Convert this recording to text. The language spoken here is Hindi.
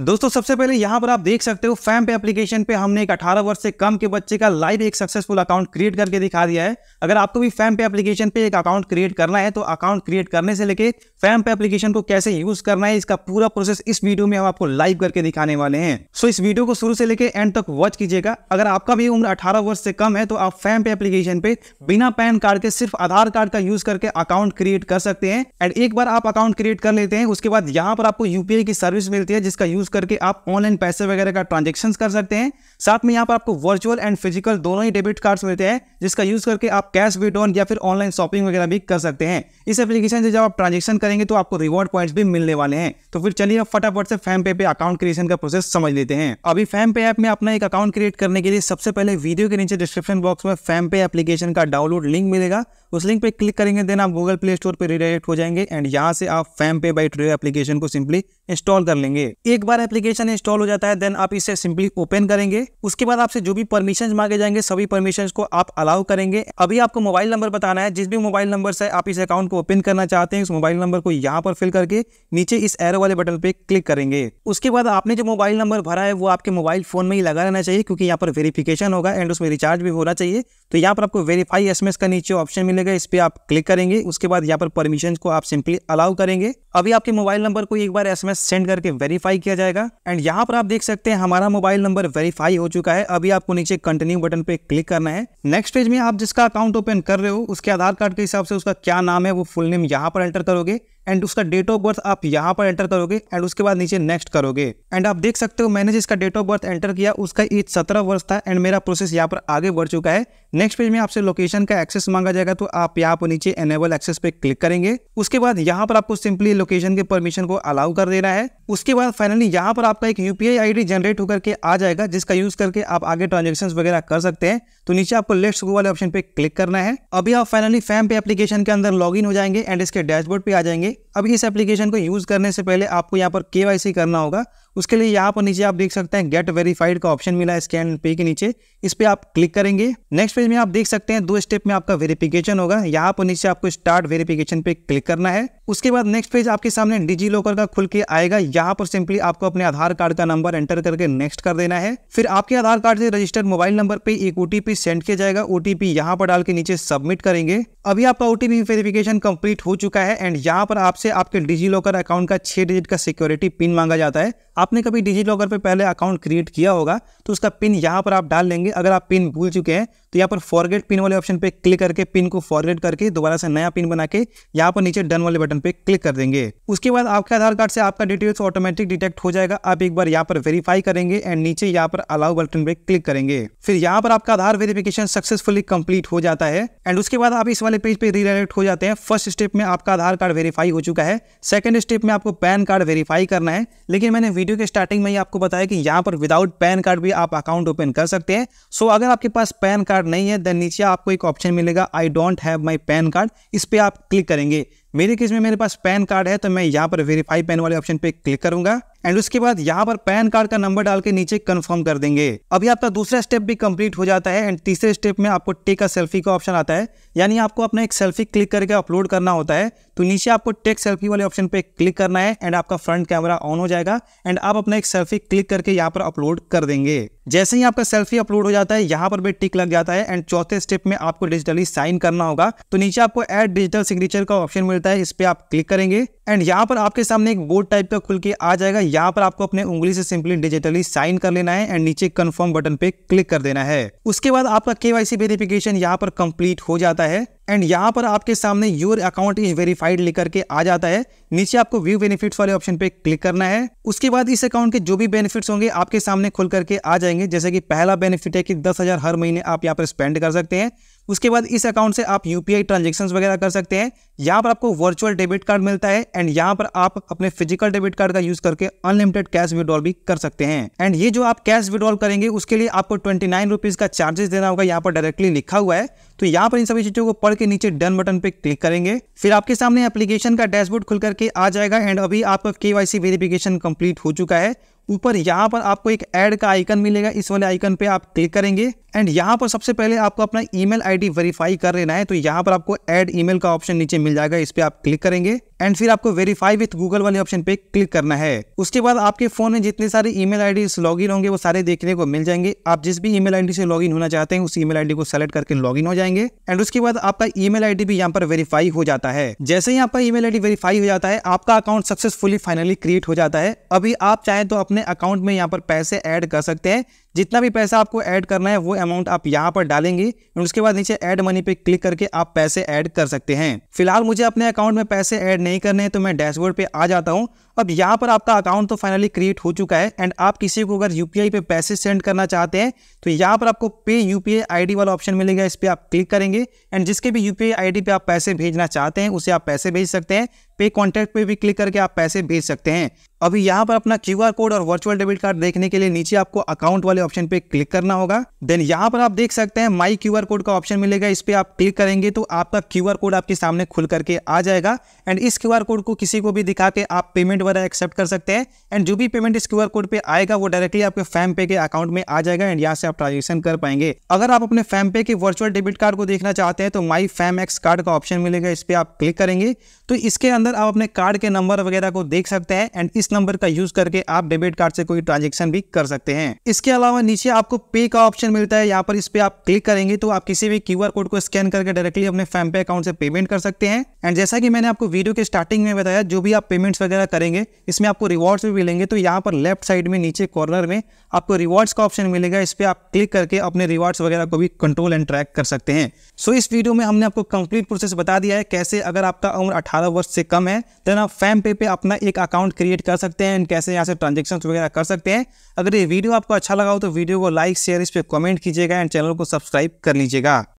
दोस्तों सबसे पहले यहाँ पर आप देख सकते हो फैम पे एप्लीकेशन पे हमने एक 18 वर्ष से कम के बच्चे का लाइव एक सक्सेसफुल अकाउंट क्रिएट करके दिखा दिया है अगर आपको भी फैम पे एप्लीकेशन पे एक अकाउंट क्रिएट करना है तो अकाउंट क्रिएट करने से लेके फैम पे एप्लीकेशन को कैसे यूज करना है इसका पूरा प्रोसेस इस वीडियो में हम आपको लाइव करके दिखाने वाले हैं सो इस वीडियो को शुरू से लेकर एंड तक वॉच कीजिएगा अगर आपका भी उम्र अठारह वर्ष से कम है तो आप फैम पे एप्लीकेशन पे बिना पैन कार्ड के सिर्फ आधार कार्ड का यूज करके अकाउंट क्रिएट कर सकते हैं एंड एक बार आप अकाउंट क्रिएट कर लेते हैं उसके बाद यहाँ पर आपको यूपीआई की सर्विस मिलती है जिसका यूज यूज करके आप ऑनलाइन पैसे वगैरह का ट्रांजेक्शन कर सकते हैं साथ में यहाँ पर आपको वर्चुअल एंड फिजिकल दोनों ही डेबिट कार्ड्स मिलते हैं जिसका यूज करके आप कैश विड्रॉन या फिर ऑनलाइन शॉपिंग वगैरह भी कर सकते हैं इस एप्लीकेशन से जब आप ट्रांजेक्शन करेंगे तो आपको रिवॉर्ड पॉइंट्स भी मिलने वाले हैं तो फिर चलिए आप फटाफट से फैम पे पे अकाउंट क्रिएशन का प्रोसेस समझ लेते हैं अभी फैम पे ऐप में अपना एक अकाउंट क्रिएट करने के लिए सबसे पहले वीडियो के नीचे डिस्क्रिप्शन बॉक्स में फैम पे एप्लीकेशन का डाउनलोड लिंक मिलेगा उस लिंक पे क्लिक करेंगे देन आप गूगल प्ले स्टोर पर रिडायरेक्ट हो जाएंगे एंड यहाँ से आप फैम पे बाई ट्रेव एप्लीकेशन को सिंपली इंस्टॉल कर लेंगे एक बार एप्लीकेशन इंस्टॉल हो जाता है देन आप इसे सिंपली ओपन करेंगे उसके बाद आपसे जो भी परमिशन मांगे जाएंगे सभी परमिशन को आप अलाउ करेंगे अभी आपको मोबाइल नंबर बताना है जिस भी मोबाइल नंबर से आप इस अकाउंट को ओपन करना चाहते हैं उस मोबाइल नंबर को यहाँ पर फिल करके नीचे इस एरो वाले बटन पे क्लिक करेंगे उसके बाद आपने जो मोबाइल नंबर भरा है वो आपके मोबाइल फोन में ही लगा रहना चाहिए क्योंकि यहाँ पर वेरिफिकेशन होगा एंड उसमें रिचार्ज भी होना चाहिए तो यहाँ पर आपको वेरीफाई एसएमएस का नीचे ऑप्शन मिलेगा इस पर आप क्लिक करेंगे उसके बाद यहाँ पर परमिशन को आप सिंपली अलाउ करेंगे अभी आपके मोबाइल नंबर को एक बार एसएमएस सेंड करके वेरीफाई किया जाएगा एंड यहाँ पर आप देख सकते हैं हमारा मोबाइल नंबर वेरीफाई हो चुका है अभी आपको नीचे कंटिन्यू बटन पे क्लिक करना है नेक्स्ट पेज में आप जिसका अकाउंट ओपन कर रहे हो उसके आधार कार्ड के हिसाब से उसका क्या नाम है वो फुल नेम यहाँ पर एंटर करोगे एंड उसका डेट ऑफ बर्थ आप यहाँ पर एंटर करोगे एंड उसके बाद नीचे नेक्स्ट करोगे एंड आप देख सकते हो मैंने जिसका डेट ऑफ बर्थ एंटर किया उसका एज सत्रह वर्ष था एंड मेरा प्रोसेस यहाँ पर आगे बढ़ चुका है नेक्स्ट पेज में आपसे लोकेशन का एक्सेस मांगा जाएगा तो आप यहाँ पर नीचे एनेबल एक्सेस पे क्लिक करेंगे उसके बाद यहाँ पर आपको सिंपली लोकेशन के परमिशन को अलाउ कर देना है उसके बाद फाइनली यहाँ पर आपका एक यूपीआई आईडी जनरेट होकर के आ जाएगा जिसका यूज करके आप आगे ट्रांजेक्शन वगैरह कर सकते हैं तो नीचे आपको लेफ्ट स्क्रू वाले ऑप्शन पे क्लिक करना है अभी आप फाइनली फैम पे एप्लीकेशन के अंदर लॉग हो जाएंगे एंड इसके डैशबोर्ड पे आ जाएंगे अब इस एप्लीकेशन को यूज़ करने से पहले आपको यहाँ पर के करना होगा उसके लिए यहाँ पर नीचे आप देख सकते हैं गेट वेरीफाइड का ऑप्शन मिला है स्कैन पे के नीचे इस पर आप क्लिक करेंगे नेक्स्ट पेज में आप देख सकते हैं दो स्टेप में आपका वेरिफिकेशन होगा यहाँ पर नीचे आपको स्टार्ट वेरिफिकेशन पे क्लिक करना है उसके बाद नेक्स्ट पेज आपके सामने डिजी लॉकर का खुल के आएगा यहाँ पर सिंपली आपको अपने आधार कार्ड का नंबर एंटर करके नेक्स्ट कर देना है फिर आपके आधार कार्ड से रजिस्टर्ड मोबाइल नंबर पे एक ओटीपी सेंड किया जाएगा ओटीपी यहाँ पर डाल के नीचे सबमिट करेंगे अभी आपका ओटीपी वेरिफिकेशन कम्प्लीट हो चुका है एंड यहाँ पर आपसे आपके डिजी लॉकर अकाउंट का छह डिजिट का सिक्योरिटी पिन मांगा जाता है आपने कभी डिजी लॉकर पर पहले अकाउंट क्रिएट किया होगा तो उसका पिन यहाँ पर आप डाल लेंगे अगर आप पिन भूल चुके हैं तो यहाँ पर फॉरगेट पिन वाले ऑप्शन पर क्लिक करके पिन को फॉरगेट करके दोबारा से नया पिन बना के यहाँ पर नीचे डन वाले बटन पर क्लिक कर देंगे उसके बाद आपके आधार कार्ड से आपका डिटेल्स ऑटोमेटिक डिटेक्ट हो जाएगा आप एक बार यहाँ पर वेरीफाई करेंगे एंड नीचे यहाँ पर अलाउ बटन पर क्लिक करेंगे फिर यहाँ पर आपका आधार वेरिफिकेशन सक्सेसफुली कंप्लीट हो जाता है एंड उसके बाद आप इस वाले पेज पे रिडायरेक्ट हो जाते हैं फर्स्ट स्टेप में आपका आधार कार्ड वेरीफाई हो चुका है सेकंड स्टेप में आपको पैन कार्ड वेरीफाई करना है लेकिन मैंने वीडियो वीडियो के स्टार्टिंग में ही आपको बताया कि यहाँ पर विदाउट पैन कार्ड भी आप अकाउंट ओपन कर सकते हैं सो अगर आपके पास पैन कार्ड नहीं है देन नीचे आपको एक ऑप्शन मिलेगा I don't have my PAN card इस पर आप क्लिक करेंगे मेरे केस में मेरे पास पैन कार्ड है तो मैं यहाँ पर वेरीफाई पैन वाले ऑप्शन पे क्लिक करूंगा एंड उसके बाद यहाँ पर पैन कार्ड का नंबर डाल के नीचे कंफर्म कर देंगे अभी आपका दूसरा स्टेप भी कंप्लीट हो जाता है एंड तीसरे स्टेप में आपको टेक अ सेल्फी का ऑप्शन आता है यानी आपको अपना एक सेल्फी क्लिक करके अपलोड करना होता है तो नीचे आपको टेक सेल्फी वाले ऑप्शन पे क्लिक करना है एंड आपका फ्रंट कैमरा ऑन हो जाएगा एंड आप अपना एक सेल्फी क्लिक करके यहाँ पर अपलोड कर देंगे जैसे ही आपका सेल्फी अपलोड हो जाता है यहाँ पर भी टिक लग जाता है एंड चौथे स्टेप में आपको डिजिटली साइन करना होगा तो नीचे आपको एड डिजिटल सिग्नेचर का ऑप्शन मिल रहता है इस पर आप क्लिक करेंगे एंड यहाँ पर आपके सामने एक बोर्ड टाइप का खुल के आ जाएगा यहाँ पर आपको अपने उंगली से सिंपली डिजिटली साइन कर लेना है एंड नीचे कन्फर्म बटन पे क्लिक कर देना है उसके बाद आपका केवाईसी वेरिफिकेशन यहाँ पर कंप्लीट हो जाता है एंड यहाँ पर आपके सामने योर अकाउंट इज वेरीफाइड लेकर के आ जाता है नीचे आपको व्यू बेनिफिट्स वाले ऑप्शन पे क्लिक करना है उसके बाद इस अकाउंट के जो भी बेनिफिट्स होंगे आपके सामने खुल करके आ जाएंगे जैसे कि पहला बेनिफिट है कि दस हजार हर महीने आप यहाँ पर स्पेंड कर सकते हैं उसके बाद इस अकाउंट से आप यूपीआई ट्रांजेक्शन वगैरह कर सकते हैं यहाँ पर आपको वर्चुअल डेबिट कार्ड मिलता है एंड यहाँ पर आप अपने फिजिकल डेबिट कार्ड का यूज करके अनलिमिटेड कैश विड्रॉल भी कर सकते हैं एंड ये जो आप कैश विड्रॉल करेंगे उसके लिए आपको ट्वेंटी नाइन रुपीज का चार्जेस देना होगा यहाँ पर डायरेक्टली लिखा हुआ है तो यहाँ पर इन सभी चीजों को पढ़ के नीचे डन बटन पे क्लिक करेंगे फिर आपके सामने एप्लीकेशन का डैशबोर्ड खुल करके आ जाएगा एंड अभी आपका केवाईसी वेरिफिकेशन कंप्लीट हो चुका है ऊपर यहाँ पर आपको एक ऐड का आइकन मिलेगा इस वाले आइकन पे आप क्लिक करेंगे एंड यहाँ पर सबसे पहले आपको अपना ईमेल आईडी वेरीफाई कर लेना है तो यहाँ पर आपको ऐड ईमेल का ऑप्शन नीचे मिल जाएगा इस पर आप क्लिक करेंगे एंड फिर आपको वेरीफाई विथ गूगल वाले ऑप्शन पे क्लिक करना है उसके बाद आपके फोन में जितने सारे मेल लॉग लॉगिन होंगे वो सारे देखने को मिल जाएंगे आप जिस भी ईमेल मेल से इन होना चाहते हैं उस ई मेल को सेलेक्ट करके लॉग हो जाएंगे एंड उसके बाद आपका ई मेल भी यहाँ पर वेरीफाई हो जाता है जैसे ही आपका ई मेल वेरीफाई हो जाता है आपका अकाउंट सक्सेसफुली फाइनली क्रिएट हो जाता है अभी आप चाहें तो अपना अपने अकाउंट में यहाँ पर पैसे ऐड कर सकते हैं जितना भी पैसा आपको ऐड करना है वो अमाउंट आप यहाँ पर डालेंगे और उसके बाद नीचे ऐड मनी पे क्लिक करके आप पैसे ऐड कर सकते हैं फिलहाल मुझे अपने अकाउंट में पैसे ऐड नहीं करने हैं तो मैं डैशबोर्ड पे आ जाता हूँ अब यहाँ पर आपका अकाउंट तो फाइनली क्रिएट हो चुका है एंड आप किसी को अगर यूपीआई पे पैसे सेंड करना चाहते हैं तो यहाँ पर आपको पे यूपीआई आईडी वाला ऑप्शन मिलेगा इस पर आप क्लिक करेंगे एंड जिसके भी यूपीआई आईडी पे आप पैसे भेजना चाहते हैं उसे आप पैसे भेज सकते हैं पे कॉन्टैक्ट पे भी क्लिक करके आप पैसे भेज सकते हैं अभी यहाँ पर अपना आर कोड और वर्चुअल डेबिट कार्ड देखने के लिए नीचे आपको अकाउंट वाले ऑप्शन पे क्लिक करना होगा देन यहाँ पर आप देख सकते हैं माई क्यू कोड का ऑप्शन मिलेगा इस पर आप क्लिक करेंगे तो आपका क्यू कोड आपके सामने खुल करके आ जाएगा एंड इस क्यू कोड को किसी को भी दिखा के आप पेमेंट वगैरह एक्सेप्ट कर सकते हैं एंड जो भी पेमेंट इस क्यू कोड पर आएगा वो डायरेक्टली आपके फैम पे के अकाउंट में आ जाएगा एंड यहाँ से आप ट्रांजेक्शन कर पाएंगे अगर आप अपने फैम पे के वर्चुअल डेबिट कार्ड को देखना चाहते हैं तो माई फैम एक्स कार्ड का ऑप्शन मिलेगा इस पर आप क्लिक करेंगे तो इसके अंदर आप अपने कार्ड के नंबर वगैरह को देख सकते हैं एंड इस नंबर का यूज करके आप डेबिट कार्ड से कोई ट्रांजेक्शन भी कर सकते हैं इसके अलावा अलावा नीचे आपको पे का ऑप्शन मिलता है यहाँ पर इस पर आप क्लिक करेंगे तो आप किसी भी क्यूआर कोड को स्कैन करके डायरेक्टली अपने फैम पे अकाउंट से पेमेंट कर सकते हैं एंड जैसा कि मैंने आपको वीडियो के स्टार्टिंग में बताया जो भी आप पेमेंट्स वगैरह करेंगे इसमें आपको रिवॉर्ड्स भी मिलेंगे तो यहाँ पर लेफ्ट साइड में नीचे कॉर्नर में आपको रिवॉर्ड्स का ऑप्शन मिलेगा इस पर आप क्लिक करके अपने रिवॉर्ड्स वगैरह को भी कंट्रोल एंड ट्रैक कर सकते हैं सो इस वीडियो में हमने आपको कंप्लीट प्रोसेस बता दिया है कैसे अगर आपका उम्र अठारह वर्ष से कम है देन आप फैम पे पे अपना एक अकाउंट क्रिएट कर सकते हैं एंड कैसे यहाँ से ट्रांजेक्शन वगैरह कर सकते हैं अगर ये वीडियो आपको अच्छा लगा तो वीडियो को लाइक शेयर इस पर कॉमेंट कीजिएगा एंड चैनल को सब्सक्राइब कर लीजिएगा